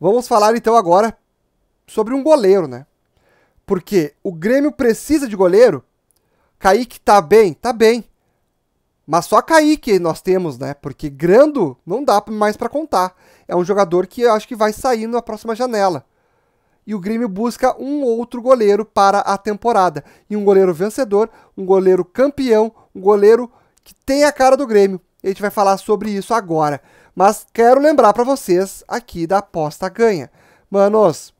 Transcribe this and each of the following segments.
Vamos falar então agora sobre um goleiro, né? Porque o Grêmio precisa de goleiro. Kaique tá bem? Tá bem. Mas só Kaique nós temos, né? Porque Grando não dá mais para contar. É um jogador que eu acho que vai sair na próxima janela. E o Grêmio busca um outro goleiro para a temporada. E um goleiro vencedor, um goleiro campeão, um goleiro que tem a cara do Grêmio. E a gente vai falar sobre isso agora. Mas quero lembrar para vocês aqui da aposta ganha. Manos,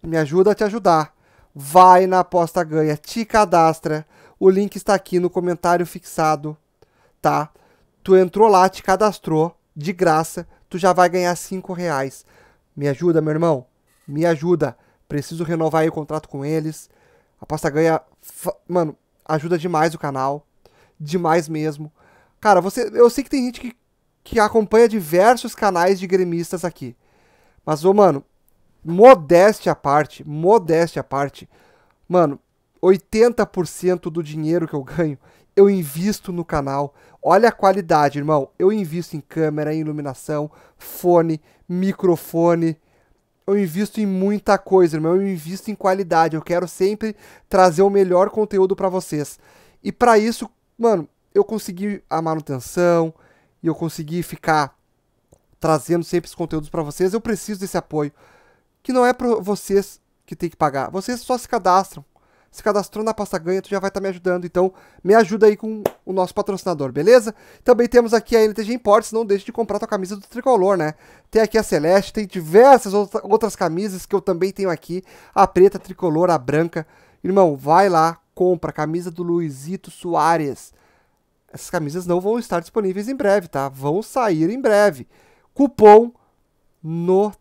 me ajuda a te ajudar. Vai na aposta ganha, te cadastra. O link está aqui no comentário fixado, tá? Tu entrou lá, te cadastrou, de graça, tu já vai ganhar 5 reais. Me ajuda, meu irmão, me ajuda. Preciso renovar o contrato com eles. A aposta ganha, mano, ajuda demais o canal. Demais mesmo. Cara, você, eu sei que tem gente que que acompanha diversos canais de gremistas aqui. Mas, ô, mano, modéstia à parte, modéstia à parte, mano, 80% do dinheiro que eu ganho eu invisto no canal. Olha a qualidade, irmão. Eu invisto em câmera, em iluminação, fone, microfone. Eu invisto em muita coisa, irmão. Eu invisto em qualidade. Eu quero sempre trazer o melhor conteúdo para vocês. E para isso, mano, eu consegui a manutenção, e eu conseguir ficar trazendo sempre esses conteúdos para vocês, eu preciso desse apoio, que não é para vocês que tem que pagar. Vocês só se cadastram. Se cadastrou na pasta ganha, tu já vai estar tá me ajudando. Então, me ajuda aí com o nosso patrocinador, beleza? Também temos aqui a LTG Imports, não deixe de comprar tua camisa do tricolor, né? Tem aqui a celeste, tem diversas outras camisas que eu também tenho aqui, a preta, a tricolor, a branca. Irmão, vai lá, compra a camisa do Luizito Soares. Essas camisas não vão estar disponíveis em breve, tá? Vão sair em breve. Cupom no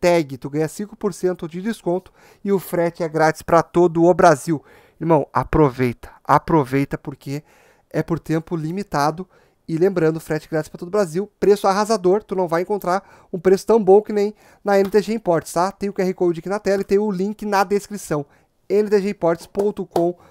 tag, tu ganha 5% de desconto e o frete é grátis para todo o Brasil. Irmão, aproveita, aproveita porque é por tempo limitado e lembrando, frete grátis para todo o Brasil, preço arrasador, tu não vai encontrar um preço tão bom que nem na NTG Imports, tá? Tem o QR Code aqui na tela e tem o link na descrição. ntgimports.com.br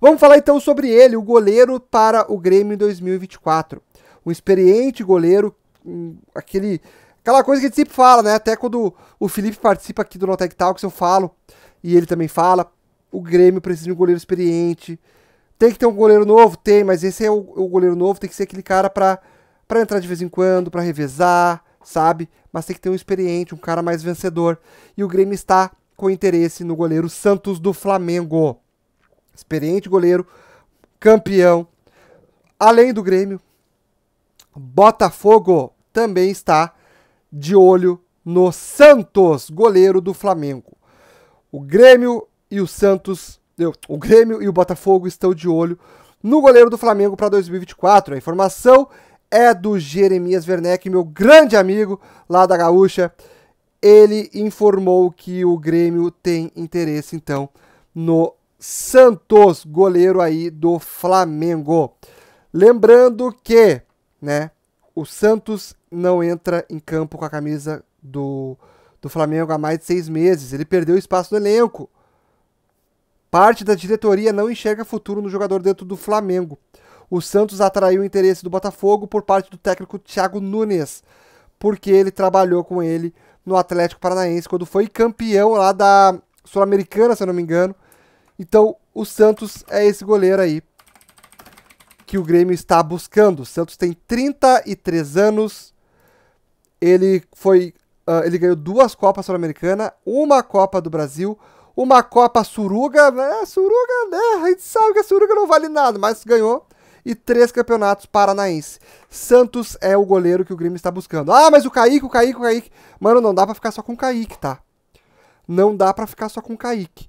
Vamos falar então sobre ele, o goleiro para o Grêmio em 2024. Um experiente goleiro, hum, aquele, aquela coisa que a gente sempre fala, né? Até quando o Felipe participa aqui do Notec Talks, eu falo, e ele também fala. O Grêmio precisa de um goleiro experiente. Tem que ter um goleiro novo? Tem, mas esse é o, o goleiro novo, tem que ser aquele cara para entrar de vez em quando, para revezar, sabe? Mas tem que ter um experiente, um cara mais vencedor. E o Grêmio está com interesse no goleiro Santos do Flamengo. Experiente goleiro, campeão. Além do Grêmio, Botafogo também está de olho no Santos, goleiro do Flamengo. O Grêmio e o Santos, o Grêmio e o Botafogo estão de olho no goleiro do Flamengo para 2024. A informação é do Jeremias Werneck, meu grande amigo lá da Gaúcha ele informou que o Grêmio tem interesse, então, no Santos, goleiro aí do Flamengo. Lembrando que, né, o Santos não entra em campo com a camisa do, do Flamengo há mais de seis meses. Ele perdeu espaço no elenco. Parte da diretoria não enxerga futuro no jogador dentro do Flamengo. O Santos atraiu o interesse do Botafogo por parte do técnico Thiago Nunes porque ele trabalhou com ele no Atlético Paranaense quando foi campeão lá da Sul-Americana, se eu não me engano. Então, o Santos é esse goleiro aí que o Grêmio está buscando. O Santos tem 33 anos. Ele foi uh, ele ganhou duas Copas Sul-Americana, uma Copa do Brasil, uma Copa Suruga, né? Suruga, né? A gente sabe que a Suruga não vale nada, mas ganhou e três campeonatos paranaense. Santos é o goleiro que o Grêmio está buscando. Ah, mas o Kaique, o Kaique, o Kaique. Mano, não dá para ficar só com o Kaique, tá? Não dá para ficar só com o Kaique.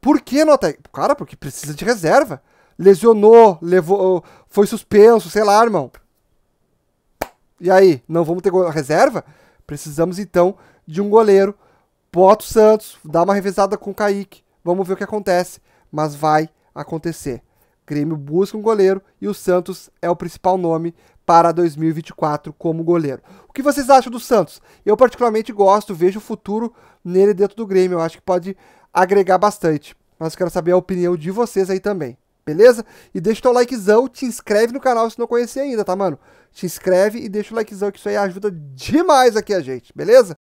Por que, Notec? Cara, porque precisa de reserva. Lesionou, levou, foi suspenso, sei lá, irmão. E aí, não vamos ter reserva? Precisamos então de um goleiro. Bota o Santos, dá uma revezada com o Kaique. Vamos ver o que acontece. Mas vai acontecer. Grêmio busca um goleiro e o Santos é o principal nome para 2024 como goleiro. O que vocês acham do Santos? Eu particularmente gosto, vejo o futuro nele dentro do Grêmio, eu acho que pode agregar bastante. Mas quero saber a opinião de vocês aí também, beleza? E deixa o teu likezão, te inscreve no canal se não conhecer ainda, tá mano? Te inscreve e deixa o likezão que isso aí ajuda demais aqui a gente, beleza?